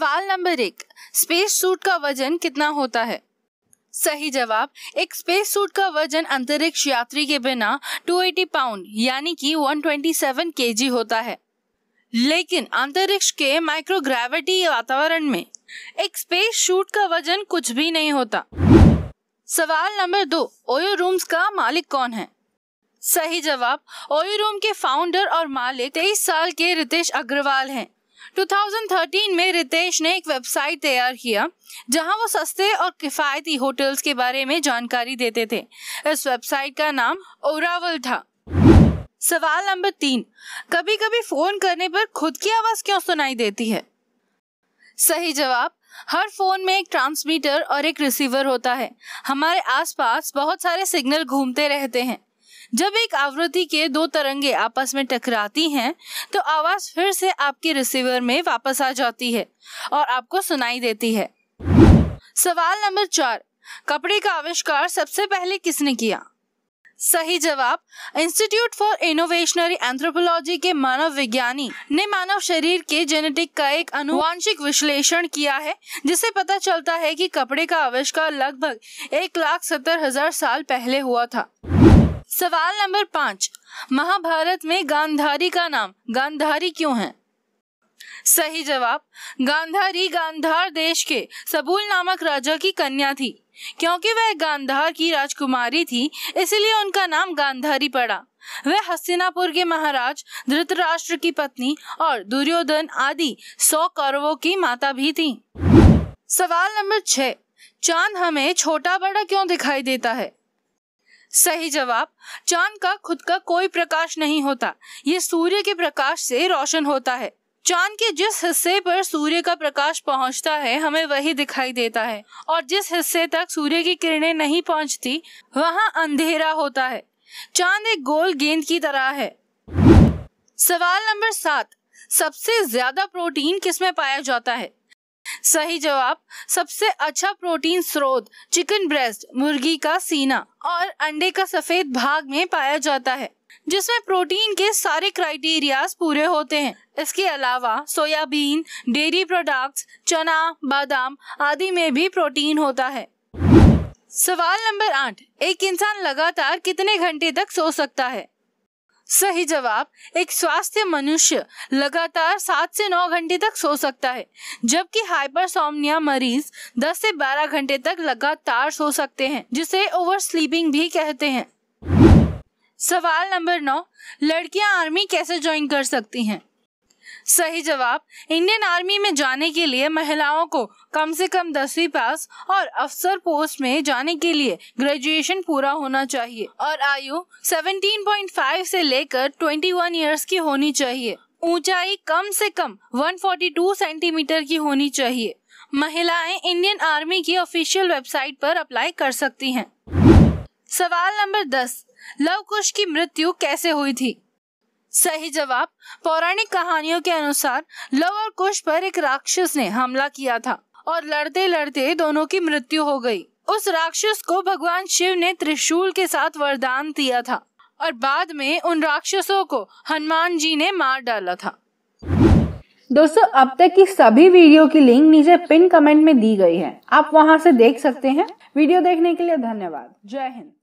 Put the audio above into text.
सवाल नंबर एक space suit का वजन कितना होता है सही जवाब एक स्पेस सूट का वजन अंतरिक्ष यात्री के बिना 280 पाउंड यानी कि 127 केजी होता है लेकिन अंतरिक्ष के माइक्रोग्रेविटी वातावरण में एक स्पेस शूट का वजन कुछ भी नहीं होता सवाल नंबर दो ओयो रूम्स का मालिक कौन है सही जवाब ओयो रूम के फाउंडर और मालिक तेईस साल के रितेश अग्रवाल हैं। 2013 में रितेश ने एक वेबसाइट तैयार किया जहां वो सस्ते और किफ़ायती होटल्स के बारे में जानकारी देते थे इस वेबसाइट का नाम ओरावल था सवाल नंबर तीन कभी कभी फोन करने पर खुद की आवाज़ क्यों सुनाई देती है सही जवाब हर फोन में एक ट्रांसमीटर और एक रिसीवर होता है हमारे आसपास बहुत सारे सिग्नल घूमते रहते हैं जब एक आवृत्ति के दो तरंगे आपस में टकराती हैं तो आवाज फिर से आपके रिसीवर में वापस आ जाती है और आपको सुनाई देती है सवाल नंबर चार कपड़े का आविष्कार सबसे पहले किसने किया सही जवाब इंस्टीट्यूट फॉर इनोवेशनरी एंथ्रोपोलॉजी के मानव विज्ञानी ने मानव शरीर के जेनेटिक का एक अनुवांशिक विश्लेषण किया है जिससे पता चलता है कि कपड़े का आविष्कार लगभग एक लाख सत्तर हजार साल पहले हुआ था सवाल नंबर पांच महाभारत में गांधारी का नाम गांधारी क्यों है सही जवाब गांधारी गांधार देश के सबूल नामक राजा की कन्या थी क्योंकि वह गांधार की राजकुमारी थी इसलिए उनका नाम गांधारी पड़ा वह हस्तिनापुर के महाराज धृतराष्ट्र की पत्नी और दुर्योधन आदि सौ कौरवों की माता भी थी सवाल नंबर छह चांद हमें छोटा बड़ा क्यों दिखाई देता है सही जवाब चांद का खुद का कोई प्रकाश नहीं होता ये सूर्य के प्रकाश से रोशन होता है चांद के जिस हिस्से पर सूर्य का प्रकाश पहुंचता है हमें वही दिखाई देता है और जिस हिस्से तक सूर्य की किरणें नहीं पहुंचती वहां अंधेरा होता है चांद एक गोल गेंद की तरह है सवाल नंबर सात सबसे ज्यादा प्रोटीन किसमें पाया जाता है सही जवाब सबसे अच्छा प्रोटीन स्रोत चिकन ब्रेस्ट मुर्गी का सीना और अंडे का सफेद भाग में पाया जाता है जिसमें प्रोटीन के सारे क्राइटेरिया पूरे होते हैं इसके अलावा सोयाबीन डेयरी प्रोडक्ट्स चना बादाम आदि में भी प्रोटीन होता है सवाल नंबर आठ एक इंसान लगातार कितने घंटे तक सो सकता है सही जवाब एक स्वास्थ्य मनुष्य लगातार सात से नौ घंटे तक सो सकता है जबकि हाइपरसोमनिया मरीज दस से बारह घंटे तक लगातार सो सकते हैं जिसे ओवर स्लीपिंग भी कहते हैं सवाल नंबर नौ लड़कियां आर्मी कैसे ज्वाइन कर सकती हैं सही जवाब इंडियन आर्मी में जाने के लिए महिलाओं को कम से कम दसवीं पास और अफसर पोस्ट में जाने के लिए ग्रेजुएशन पूरा होना चाहिए और आयु 17.5 से लेकर 21 इयर्स की होनी चाहिए ऊंचाई कम से कम 142 सेंटीमीटर की होनी चाहिए महिलाएं इंडियन आर्मी की ऑफिशियल वेबसाइट पर अप्लाई कर सकती हैं। सवाल नंबर 10 लव कुश की मृत्यु कैसे हुई थी सही जवाब पौराणिक कहानियों के अनुसार लव और कुश पर एक राक्षस ने हमला किया था और लड़ते लड़ते दोनों की मृत्यु हो गई उस राक्षस को भगवान शिव ने त्रिशूल के साथ वरदान दिया था और बाद में उन राक्षसों को हनुमान जी ने मार डाला था दोस्तों अब तक की सभी वीडियो की लिंक नीचे पिन कमेंट में दी गई है आप वहां से देख सकते हैं वीडियो देखने के लिए धन्यवाद जय हिंद